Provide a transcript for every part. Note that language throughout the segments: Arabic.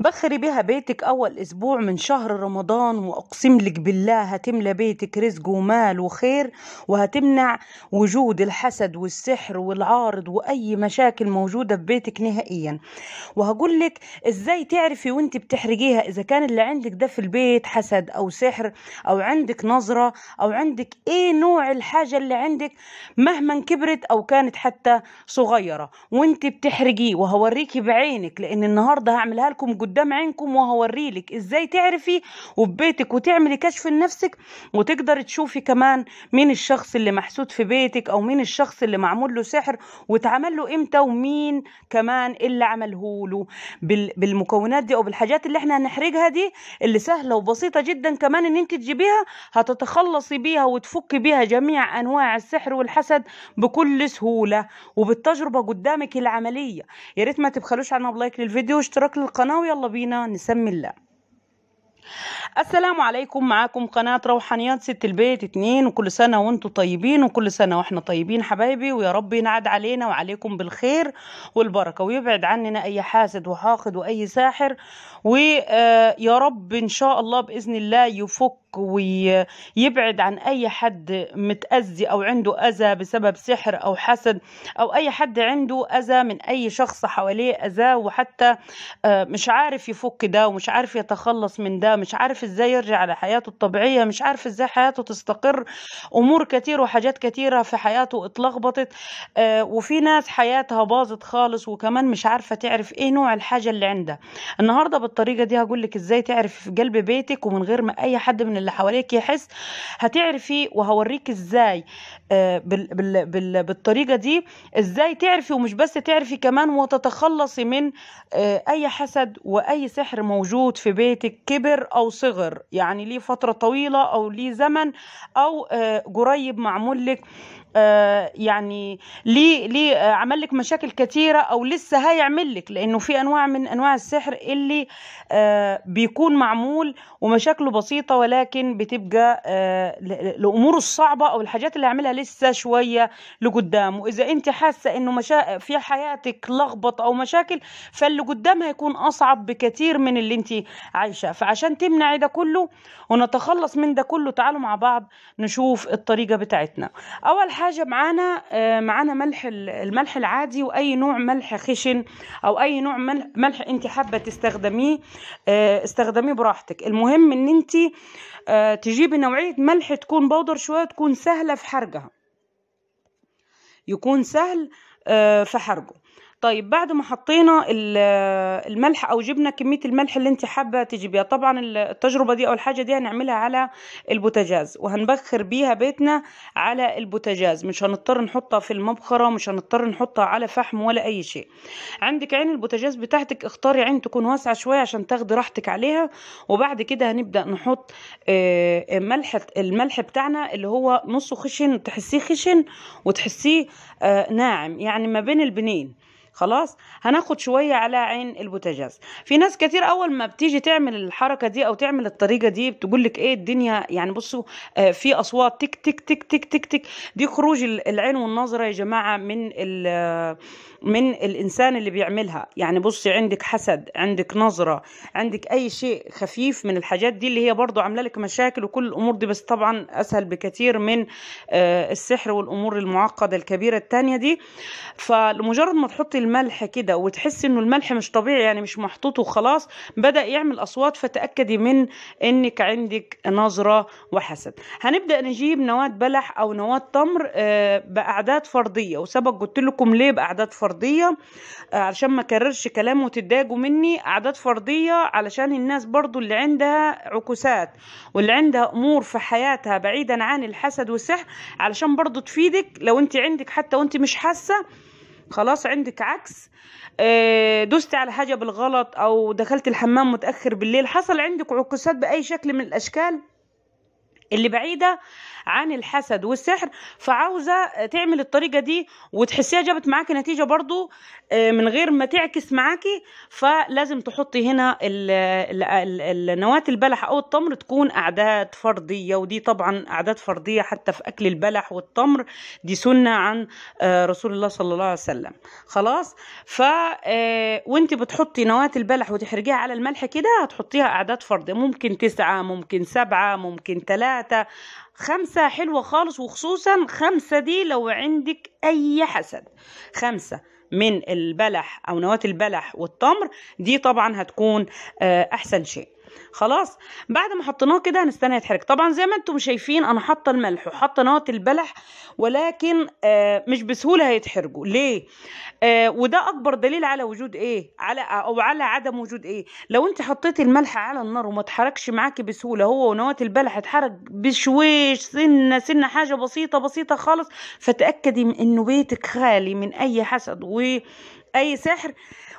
بخري بها بيتك أول أسبوع من شهر رمضان وأقسم لك بالله هتملى بيتك رزق ومال وخير وهتمنع وجود الحسد والسحر والعارض وأي مشاكل موجودة في بيتك نهائيا وهقول لك إزاي تعرفي وانت بتحرجيها إذا كان اللي عندك ده في البيت حسد أو سحر أو عندك نظرة أو عندك إيه نوع الحاجة اللي عندك مهما كبرت أو كانت حتى صغيرة وانت بتحرجيه وهوريكي بعينك لأن النهاردة هعملها لكم قدام عينكم وهوريلك ازاي تعرفي وبيتك وتعملي كشف لنفسك وتقدر تشوفي كمان مين الشخص اللي محسود في بيتك او مين الشخص اللي معمول له سحر واتعمل له امتى ومين كمان اللي عمله له بالمكونات دي او بالحاجات اللي احنا هنحرجها دي اللي سهله وبسيطه جدا كمان ان انت تجيبيها هتتخلصي بيها وتفكي بيها جميع انواع السحر والحسد بكل سهوله وبالتجربه قدامك العمليه يا ريت ما تبخلوش علينا بلايك للفيديو واشتراك للقناه ويلا بينا نسمي الله السلام عليكم معاكم قناة روحانيات ست البيت اتنين وكل سنة وانتم طيبين وكل سنة واحنا طيبين حبايبي ويا رب ينعد علينا وعليكم بالخير والبركة ويبعد عننا اي حاسد وحاقد واي ساحر ويا آه، رب ان شاء الله بإذن الله يفك ويبعد عن اي حد متأذي او عنده اذى بسبب سحر او حسد او اي حد عنده اذى من اي شخص حواليه اذاه وحتى آه، مش عارف يفك ده ومش عارف يتخلص من ده مش عارف ازاي يرجع على حياته الطبيعيه مش عارف ازاي حياته تستقر امور كتير وحاجات كتيره في حياته اتلخبطت آه، وفي ناس حياتها باظت خالص وكمان مش عارفه تعرف ايه نوع الحاجه اللي عندها النهارده بالطريقه دي هقول لك ازاي تعرف في قلب بيتك ومن غير ما اي حد من اللي حواليك يحس هتعرفي إيه وهوريك ازاي آه، بال بال بال بالطريقه دي ازاي تعرفي ومش بس تعرفي كمان وتتخلصي من آه، اي حسد واي سحر موجود في بيتك كبر او صغر صغر يعني ليه فترة طويلة أو ليه زمن أو آه، قريب معمول لك آه، يعني ليه ليه عمل لك مشاكل كثيره او لسه هيعمل لك لانه في انواع من انواع السحر اللي آه، بيكون معمول ومشاكله بسيطه ولكن بتبقى آه، لاموره الصعبه او الحاجات اللي هيعملها لسه شويه لقدام واذا انت حاسه انه مشا... في حياتك لخبط او مشاكل فاللي قدام هيكون اصعب بكثير من اللي انت عايشه فعشان تمنعي ده كله ونتخلص من ده كله تعالوا مع بعض نشوف الطريقه بتاعتنا اول حاجة حاجة معانا آه، معانا ملح الملح العادي وأي نوع ملح خشن أو أي نوع ملح أنت حابة تستخدميه آه، استخدميه براحتك المهم أن أنت آه، تجيبي نوعية ملح تكون بودر شوية تكون سهلة في حرقها يكون سهل في حرقه طيب بعد ما حطينا الملح او جبنا كميه الملح اللي انت حابه تجيبيها طبعا التجربه دي او الحاجه دي هنعملها على البوتاجاز وهنبخر بيها بيتنا على البوتاجاز مش هنضطر نحطها في المبخره مش هنضطر نحطها على فحم ولا اي شيء عندك عين البوتاجاز بتاعتك اختاري عين تكون واسعه شويه عشان تاخدي راحتك عليها وبعد كده هنبدا نحط آه، ملح الملح بتاعنا اللي هو نصه خشن تحسيه خشن وتحسيه آه، ناعم يعني ما بين البنين خلاص هناخد شويه على عين البوتاجاز في ناس كتير اول ما بتيجي تعمل الحركه دي او تعمل الطريقه دي بتقول لك ايه الدنيا يعني بصوا آه، في اصوات تك تك تك تك تك تك دي خروج العين والنظره يا جماعه من من الانسان اللي بيعملها يعني بصي عندك حسد عندك نظره عندك اي شيء خفيف من الحاجات دي اللي هي برضو عامله لك مشاكل وكل الامور دي بس طبعا اسهل بكتير من آه، السحر والامور المعقده الكبيره التانية دي فلمجرد ما تحطي الملح كده وتحسي انه الملح مش طبيعي يعني مش محطوط وخلاص بدا يعمل اصوات فتاكدي من انك عندك نظره وحسد هنبدا نجيب نواه بلح او نواه تمر آه، باعداد فرديه وسبق قلت لكم ليه باعداد فرديه آه، علشان ما اكررش كلام وتتضايقوا مني اعداد فرديه علشان الناس برضو اللي عندها عكوسات واللي عندها امور في حياتها بعيدا عن الحسد والسحر علشان برضو تفيدك لو انت عندك حتى وانت مش حاسه خلاص عندك عكس آه، دوست على حاجة بالغلط أو دخلت الحمام متأخر بالليل حصل عندك عكوسات بأي شكل من الأشكال اللي بعيدة عن الحسد والسحر فعاوزه تعمل الطريقه دي وتحسيها جابت معاكي نتيجه برضو آه، من غير ما تعكس معاكي فلازم تحطي هنا نواه البلح او التمر تكون اعداد فرديه ودي طبعا اعداد فرديه حتى في اكل البلح والتمر دي سنه عن آه، رسول الله صلى الله عليه وسلم خلاص ف آه، وانت بتحطي نواه البلح وتحرجيها على الملح كده هتحطيها اعداد فرديه ممكن تسعة ممكن سبعة ممكن ثلاثة خمسة حلوة خالص وخصوصا خمسة دي لو عندك أي حسد خمسة من البلح أو نواة البلح والتمر دي طبعا هتكون آه، أحسن شيء خلاص بعد ما حطيناه كده هنستنى يتحرك طبعا زي ما انتم شايفين انا حاطه الملح وحاطه نقط البلح ولكن آه مش بسهوله هيتحرقوا ليه آه وده اكبر دليل على وجود ايه على او على عدم وجود ايه لو انت حطيتي الملح على النار وما اتحركش معاكي بسهوله هو ونواه البلح اتحرك بشويش سنه سنه حاجه بسيطه بسيطه خالص فتاكدي انه بيتك خالي من اي حسد واي سحر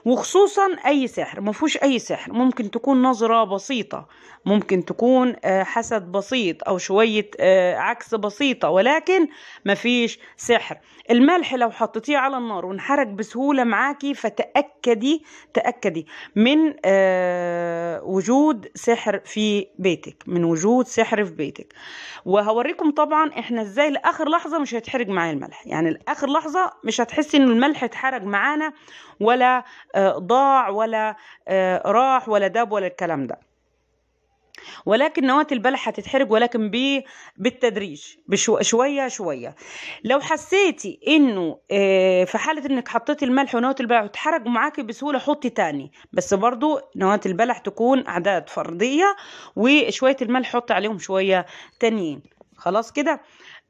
وخصوصا أي سحر ما فيهوش أي سحر ممكن تكون نظرة بسيطة ممكن تكون آه، حسد بسيط أو شوية آه، عكس بسيطة ولكن ما فيش سحر الملح لو حطيتيه على النار وانحرق بسهولة معاكي فتأكدي تأكدي من آه، وجود سحر في بيتك من وجود سحر في بيتك وهوريكم طبعا احنا ازاي لاخر لحظه مش هيتحرق معايا الملح يعني لاخر لحظه مش هتحسي ان الملح اتحرق معانا ولا آه، ضاع ولا آه، راح ولا داب ولا الكلام ده ولكن نواة البلح هتتحرق ولكن بالتدريج شوية شوية لو حسيتي انه آه، في حالة انك حطيتي الملح ونواة البلح وتحرق معاكي بسهولة حطي تاني بس برضو نواة البلح تكون اعداد فردية وشوية الملح حطي عليهم شوية تانيين خلاص كده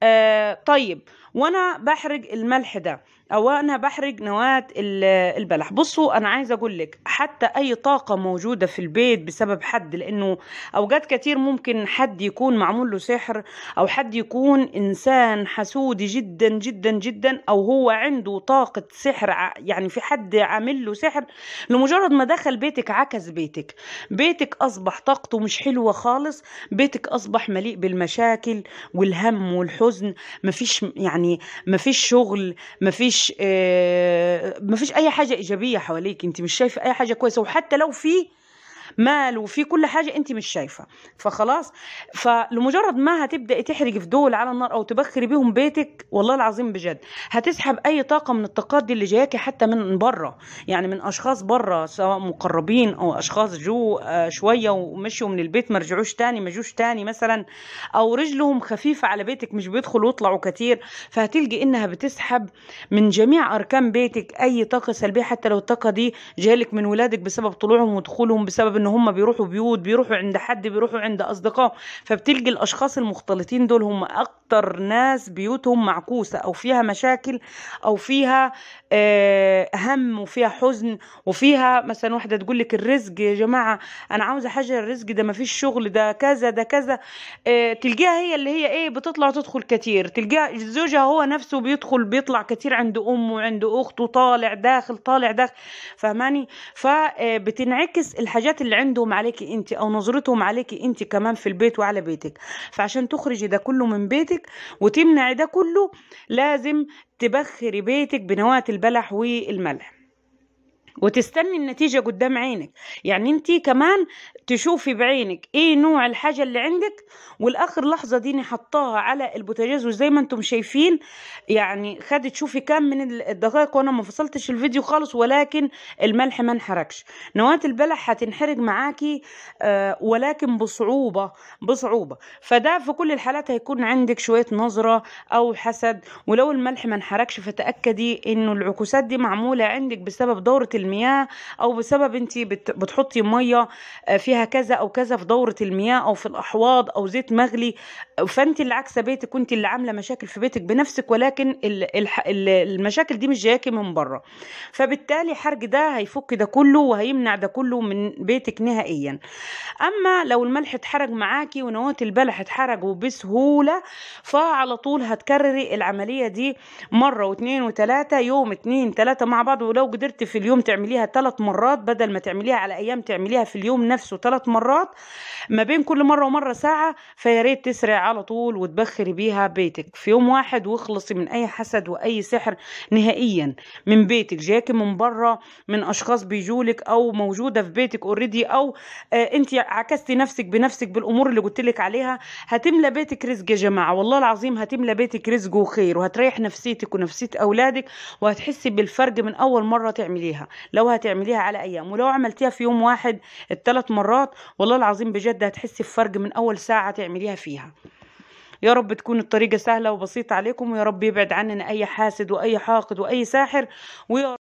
آه طيب وانا بحرق الملح ده او انا بحرق نواة البلح بصوا انا عايزه اقول لك حتى اي طاقه موجوده في البيت بسبب حد لانه اوقات كتير ممكن حد يكون معمول له سحر او حد يكون انسان حسودي جدا جدا جدا او هو عنده طاقه سحر يعني في حد عامل له سحر لمجرد ما دخل بيتك عكس بيتك بيتك اصبح طاقته مش حلوه خالص بيتك اصبح مليء بالمشاكل والهم والحزن مفيش يعني مفيش شغل مفيش مفيش آه، فيش اي حاجه ايجابيه حواليك انت مش شايفه اي حاجه كويسه وحتى لو في مال وفي كل حاجه انت مش شايفه فخلاص فلمجرد ما هتبدأ تحرقي في دول على النار او تبخري بيهم بيتك والله العظيم بجد هتسحب اي طاقه من الطاقات دي اللي جاياكي حتى من بره يعني من اشخاص بره سواء مقربين او اشخاص جو آه، شويه ومشوا من البيت ما رجعوش تاني ما جوش تاني مثلا او رجلهم خفيفه على بيتك مش بيدخلوا ويطلعوا كتير فهتلقي انها بتسحب من جميع اركان بيتك اي طاقه سلبيه حتى لو الطاقه دي جالك من ولادك بسبب طلوعهم ودخولهم بسبب بسبب ان هم بيروحوا بيوت بيروحوا عند حد بيروحوا عند اصدقاء فبتلقي الاشخاص المختلطين دول هم اكتر ناس بيوتهم معكوسه او فيها مشاكل او فيها آه، هم وفيها حزن وفيها مثلا واحده تقول لك الرزق يا جماعه انا عاوزه حاجه الرزق ده مفيش شغل ده كذا ده كذا آه، تلقيها هي اللي هي ايه بتطلع تدخل كتير تلقيها زوجها هو نفسه بيدخل بيطلع كتير عند امه وعند اخته طالع داخل طالع داخل فهماني فبتنعكس آه، الحاجات اللي عندهم عليكي انت او نظرتهم عليكي انت كمان في البيت وعلى بيتك فعشان تخرجي ده كله من بيتك وتمنعي ده كله لازم تبخري بيتك بنواة البلح والملح وتستني النتيجة قدام عينك يعني انت كمان تشوفي بعينك ايه نوع الحاجة اللي عندك والاخر لحظة دي نحطها على البوتاجاز وزي ما انتم شايفين يعني خدت تشوفي كام من الدقائق وانا ما فصلتش الفيديو خالص ولكن الملح ما انحرقش نواة البلح هتنحرق معاكي آه ولكن بصعوبة بصعوبة فده في كل الحالات هيكون عندك شوية نظرة او حسد ولو الملح ما انحرقش فتأكدي انه العكوسات دي معمولة عندك بسبب دورة المياه او بسبب انت بتحطي ميه آه، فيها كذا او كذا في دوره المياه او في الاحواض او زيت مغلي فانت اللي عكسه بيتك وانت اللي عامله مشاكل في بيتك بنفسك ولكن المشاكل دي مش جاياكي من بره فبالتالي حرج ده هيفك ده كله وهيمنع ده كله من بيتك نهائيا اما لو الملح اتحرق معاكي ونواة البلح اتحرقوا بسهوله فعلى طول هتكرري العمليه دي مره واثنين وثلاثه يوم اثنين ثلاثه مع بعض ولو قدرت في اليوم تعمليها ثلاث مرات بدل ما تعمليها على ايام تعمليها في اليوم نفسه ثلاث مرات ما بين كل مره ومره ساعه فيا ريت تسرع على طول وتبخري بيها بيتك في يوم واحد واخلصي من اي حسد واي سحر نهائيا من بيتك جاك من بره من اشخاص بيجولك او موجوده في بيتك اوريدي او آه انت عكستي نفسك بنفسك بالامور اللي قلت لك عليها هتملى بيتك رزق يا جماعه والله العظيم هتملى بيتك رزق وخير وهتريح نفسيتك ونفسيه اولادك وهتحسي بالفرق من اول مره تعمليها لو هتعمليها على ايام ولو عملتيها في يوم واحد الثلاث مرات والله العظيم بجد هتحسي بفرق من اول ساعه تعمليها فيها يا رب تكون الطريقه سهله وبسيطه عليكم ويا رب يبعد عننا اي حاسد واي حاقد واي ساحر ويا